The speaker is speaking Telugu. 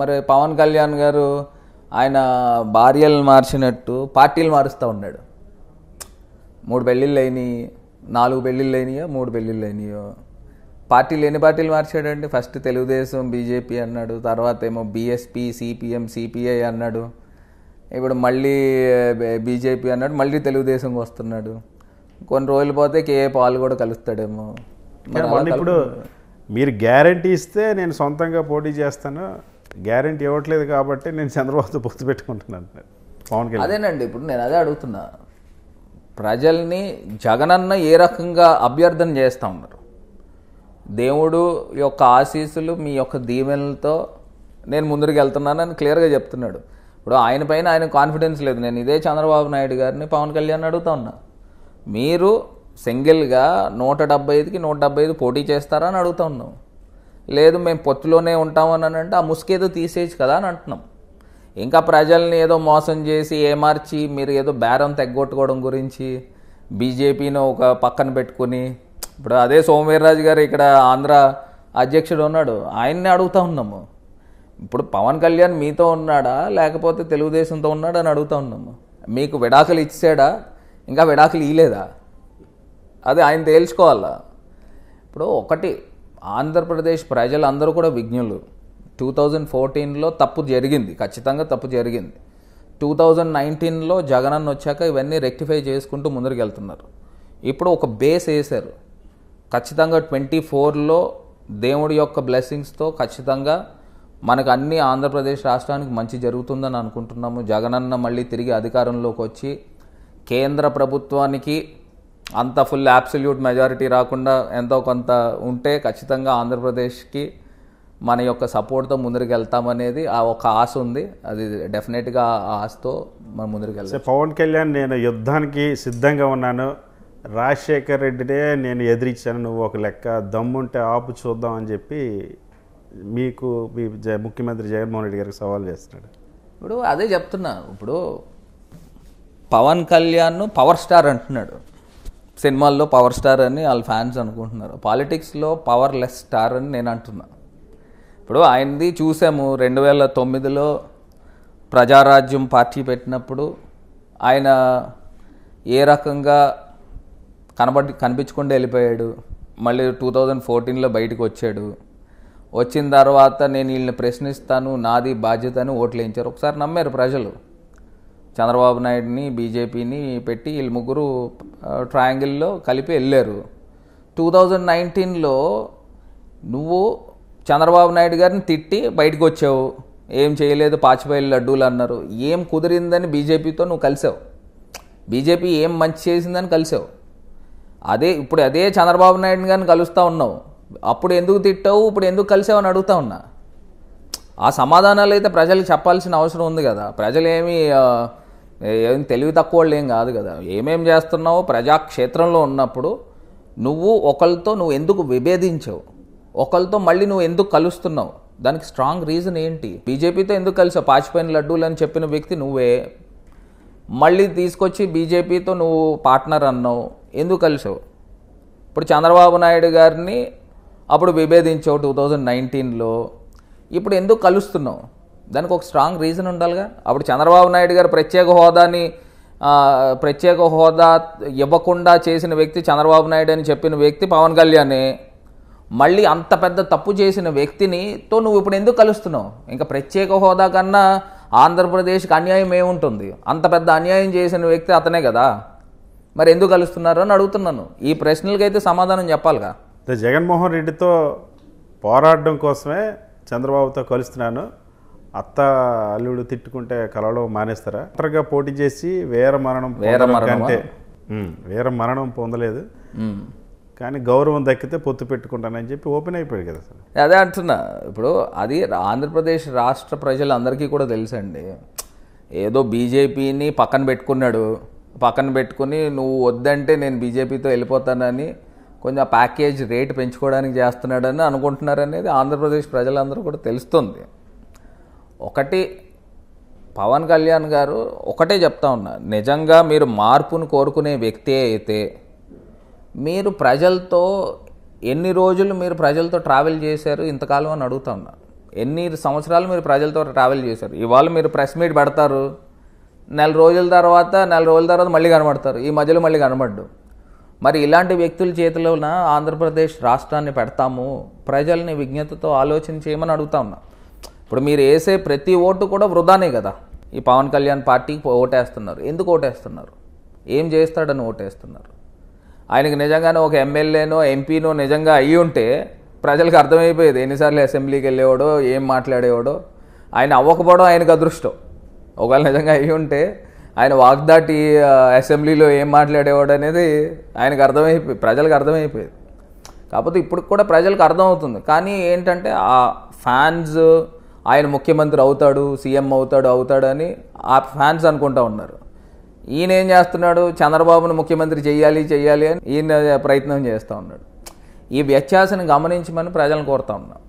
మరి పవన్ కళ్యాణ్ గారు ఆయన భార్యలు మార్చినట్టు పార్టీలు మారుస్తూ ఉన్నాడు మూడు పెళ్ళిళ్ళు అయినాయి నాలుగు పెళ్ళిళ్ళు అయినాయో మూడు పెళ్ళిళ్ళు అయినాయో పార్టీలు ఎన్ని పార్టీలు మార్చాడండి ఫస్ట్ తెలుగుదేశం బీజేపీ అన్నాడు తర్వాత ఏమో బీఎస్పీ సిపిఎం సిపిఐ అన్నాడు ఇప్పుడు మళ్ళీ బీజేపీ అన్నాడు మళ్ళీ తెలుగుదేశం వస్తున్నాడు కొన్ని రోజులు పోతే కేఏ పాల్ కూడా కలుస్తాడేమో ఇప్పుడు మీరు గ్యారంటీ ఇస్తే నేను సొంతంగా పోటీ చేస్తాను గ్యారంటీ ఇవ్వట్లేదు కాబట్టి నేను చంద్రబాబు పొత్తు పెట్టుకుంటున్నాను పవన్ కళ్యాణ్ అదేనండి ఇప్పుడు నేను అదే అడుగుతున్నా ప్రజల్ని జగనన్న ఏ రకంగా అభ్యర్థన చేస్తూ ఉన్నారు దేవుడు యొక్క ఆశీస్సులు మీ యొక్క దీవెనలతో నేను ముందుకు వెళ్తున్నానని క్లియర్గా చెప్తున్నాడు ఇప్పుడు ఆయన పైన ఆయన కాన్ఫిడెన్స్ లేదు నేను ఇదే చంద్రబాబు నాయుడు గారిని పవన్ కళ్యాణ్ అడుగుతా ఉన్నా మీరు సింగిల్గా నూట డెబ్బై ఐదుకి నూట డెబ్బై ఐదు పోటీ చేస్తారా అని అడుగుతా ఉన్నాం లేదు మేము పొత్తులోనే ఉంటామని అంటే ఆ ముసుకేదో తీసేయచ్చు కదా అని అంటున్నాం ఇంకా ప్రజల్ని ఏదో మోసం చేసి ఏమార్చి మీరు ఏదో బేరం తెగ్గొట్టుకోవడం గురించి బీజేపీని ఒక పక్కన పెట్టుకుని ఇప్పుడు అదే సోమవీర్రాజు గారు ఇక్కడ ఆంధ్ర అధ్యక్షుడు ఉన్నాడు ఆయన్ని అడుగుతూ ఉన్నాము ఇప్పుడు పవన్ కళ్యాణ్ మీతో ఉన్నాడా లేకపోతే తెలుగుదేశంతో ఉన్నాడా అని అడుగుతూ ఉన్నాము మీకు విడాకులు ఇచ్చాడా ఇంకా విడాకులు ఇయలేదా అది ఆయన తేల్చుకోవాలా ఇప్పుడు ఒకటి ఆంధ్రప్రదేశ్ ప్రజలందరూ కూడా విజ్ఞులు టూ థౌజండ్ ఫోర్టీన్లో తప్పు జరిగింది ఖచ్చితంగా తప్పు జరిగింది టూ థౌజండ్ నైన్టీన్లో జగన్ అన్న వచ్చాక ఇవన్నీ రెక్టిఫై చేసుకుంటూ ముందరికి వెళ్తున్నారు ఇప్పుడు ఒక బేస్ వేశారు ఖచ్చితంగా ట్వంటీ ఫోర్లో దేవుడి యొక్క బ్లెస్సింగ్స్తో ఖచ్చితంగా మనకు అన్ని ఆంధ్రప్రదేశ్ రాష్ట్రానికి మంచి జరుగుతుందని అనుకుంటున్నాము జగనన్న మళ్ళీ తిరిగి అధికారంలోకి వచ్చి కేంద్ర ప్రభుత్వానికి అంత ఫుల్ అబ్సల్యూట్ మెజారిటీ రాకుండా ఎంతో కొంత ఉంటే ఖచ్చితంగా ఆంధ్రప్రదేశ్కి మన యొక్క సపోర్ట్తో ముందరికి వెళ్తామనేది ఆ ఒక ఆశ ఉంది అది డెఫినెట్గా ఆ ఆశతో మనం ముందరికి వెళ్తాం పవన్ కళ్యాణ్ నేను యుద్ధానికి సిద్ధంగా ఉన్నాను రాజశేఖర్ రెడ్డినే నేను ఎదిరించాను నువ్వు ఒక లెక్క దమ్ముంటే ఆపు చూద్దాం అని చెప్పి మీకు మీ జ ముఖ్యమంత్రి జగన్మోహన్ రెడ్డి గారికి సవాల్ చేస్తున్నాడు ఇప్పుడు అదే చెప్తున్నా ఇప్పుడు పవన్ కళ్యాణ్ను పవర్ స్టార్ అంటున్నాడు సినిమాల్లో పవర్ స్టార్ అని వాళ్ళ ఫ్యాన్స్ అనుకుంటున్నారు పాలిటిక్స్లో పవర్ లెస్ స్టార్ అని నేను అంటున్నా ఇప్పుడు ఆయనది చూసాము రెండు వేల తొమ్మిదిలో ప్రజారాజ్యం పార్టీ పెట్టినప్పుడు ఆయన ఏ రకంగా కనబడి కనిపించకుండా వెళ్ళిపోయాడు మళ్ళీ టూ థౌజండ్ ఫోర్టీన్లో బయటకు వచ్చాడు వచ్చిన తర్వాత నేను వీళ్ళని ప్రశ్నిస్తాను నాది బాధ్యత అని ఓట్లు వేయించారు ఒకసారి నమ్మారు ప్రజలు చంద్రబాబు నాయుడిని బీజేపీని పెట్టి వీళ్ళు ముగ్గురు ట్రయాంగిల్లో కలిపి వెళ్ళారు టూ థౌజండ్ నైన్టీన్లో నువ్వు చంద్రబాబు నాయుడు గారిని తిట్టి బయటకు వచ్చావు ఏం చేయలేదు పాచిపల్లి లడ్డూలు అన్నారు ఏం కుదిరిందని బీజేపీతో నువ్వు కలిసావు బీజేపీ ఏం మంచి చేసిందని కలిసావు అదే ఇప్పుడు అదే చంద్రబాబు నాయుడు గారిని కలుస్తూ ఉన్నావు అప్పుడు ఎందుకు తిట్టావు ఇప్పుడు ఎందుకు కలిసావు అని అడుగుతా ఉన్నా ఆ సమాధానాలు అయితే ప్రజలకు చెప్పాల్సిన అవసరం ఉంది కదా ప్రజలేమి ఏం తెలివి తక్కువ వాళ్ళు ఏం కాదు కదా ఏమేం చేస్తున్నావో ప్రజాక్షేత్రంలో ఉన్నప్పుడు నువ్వు ఒకరితో నువ్వు ఎందుకు విభేదించావు ఒకరితో మళ్ళీ నువ్వు ఎందుకు కలుస్తున్నావు దానికి స్ట్రాంగ్ రీజన్ ఏంటి బీజేపీతో ఎందుకు కలిసావు పాచిపోయిన లడ్డూలు అని చెప్పిన వ్యక్తి నువ్వే మళ్ళీ తీసుకొచ్చి బీజేపీతో నువ్వు పార్ట్నర్ అన్నావు ఎందుకు కలిసావు ఇప్పుడు చంద్రబాబు నాయుడు గారిని అప్పుడు విభేదించావు టూ థౌజండ్ నైన్టీన్లో ఇప్పుడు ఎందుకు కలుస్తున్నావు దానికి ఒక స్ట్రాంగ్ రీజన్ ఉండాలిగా అప్పుడు చంద్రబాబు నాయుడు గారు ప్రత్యేక హోదాని ప్రత్యేక హోదా ఇవ్వకుండా చేసిన వ్యక్తి చంద్రబాబు నాయుడు అని చెప్పిన వ్యక్తి పవన్ కళ్యాణ్ మళ్ళీ అంత పెద్ద తప్పు చేసిన వ్యక్తిని తో నువ్వు ఇప్పుడు ఎందుకు కలుస్తున్నావు ఇంకా ప్రత్యేక హోదా కన్నా ఆంధ్రప్రదేశ్కి అన్యాయం ఏముంటుంది అంత పెద్ద అన్యాయం చేసిన వ్యక్తి అతనే కదా మరి ఎందుకు కలుస్తున్నారు అని అడుగుతున్నాను ఈ ప్రశ్నలకైతే సమాధానం చెప్పాలిగా జగన్మోహన్ రెడ్డితో పోరాడడం కోసమే చంద్రబాబుతో కలుస్తున్నాను అత్త అల్లుడు తిట్టుకుంటే కళలో మానేస్తారా అత్తగా పోటీ చేసి వేర మరణం వేర మరణం వేర మరణం పొందలేదు కానీ గౌరవం దక్కితే పొత్తు పెట్టుకుంటానని చెప్పి ఓపెన్ అయిపోయాడు కదా సార్ అదే అంటున్నా ఇప్పుడు అది ఆంధ్రప్రదేశ్ రాష్ట్ర ప్రజలందరికీ కూడా తెలుసండి ఏదో బీజేపీని పక్కన పెట్టుకున్నాడు పక్కన పెట్టుకుని నువ్వు వద్దంటే నేను బీజేపీతో వెళ్ళిపోతానని కొంచెం ప్యాకేజ్ రేట్ పెంచుకోవడానికి చేస్తున్నాడని అనుకుంటున్నారనేది ఆంధ్రప్రదేశ్ ప్రజలందరూ కూడా తెలుస్తుంది ఒకటి పవన్ కళ్యాణ్ గారు ఒకటే చెప్తా ఉన్నా నిజంగా మీరు మార్పును కోరుకునే వ్యక్తి అయితే మీరు ప్రజలతో ఎన్ని రోజులు మీరు ప్రజలతో ట్రావెల్ చేశారు ఇంతకాలం అని అడుగుతా ఉన్నా ఎన్ని సంవత్సరాలు మీరు ప్రజలతో ట్రావెల్ చేశారు ఇవాళ మీరు ప్రెస్ మీట్ పెడతారు నెల రోజుల తర్వాత నెల రోజుల తర్వాత మళ్ళీ కనబడతారు ఈ మధ్యలో మళ్ళీ కనబడ్డు మరి ఇలాంటి వ్యక్తుల చేతిలోన ఆంధ్రప్రదేశ్ రాష్ట్రాన్ని పెడతాము ప్రజల్ని విజ్ఞతతో ఆలోచన చేయమని అడుగుతా ఉన్నా ఇప్పుడు మీరు వేసే ప్రతి ఓటు కూడా వృధానే కదా ఈ పవన్ కళ్యాణ్ పార్టీకి ఓటేస్తున్నారు ఎందుకు ఓటేస్తున్నారు ఏం చేస్తాడని ఓటేస్తున్నారు ఆయనకి నిజంగానే ఒక ఎమ్మెల్యేనో ఎంపీనో నిజంగా అయ్యి ఉంటే ప్రజలకు అర్థమైపోయేది ఎన్నిసార్లు అసెంబ్లీకి వెళ్ళేవాడో ఏం మాట్లాడేవాడో ఆయన అవ్వకపోవడం ఆయనకు అదృష్టం ఒకవేళ నిజంగా అయ్యి ఉంటే ఆయన వాగ్దాటి అసెంబ్లీలో ఏం మాట్లాడేవాడు అనేది ఆయనకు అర్థమైపోయి ప్రజలకు అర్థమైపోయేది కాకపోతే ఇప్పుడు కూడా ప్రజలకు అర్థమవుతుంది కానీ ఏంటంటే ఆ ఫ్యాన్స్ ఆయన ముఖ్యమంత్రి అవుతాడు సీఎం అవుతాడు అవుతాడని ఆ ఫ్యాన్స్ అనుకుంటా ఉన్నారు ఈయన ఏం చేస్తున్నాడు చంద్రబాబును ముఖ్యమంత్రి చేయాలి చేయాలి అని ఈయన ప్రయత్నం చేస్తూ ఉన్నాడు ఈ వ్యత్యాసాన్ని గమనించమని ప్రజలను కోరుతా ఉన్నాం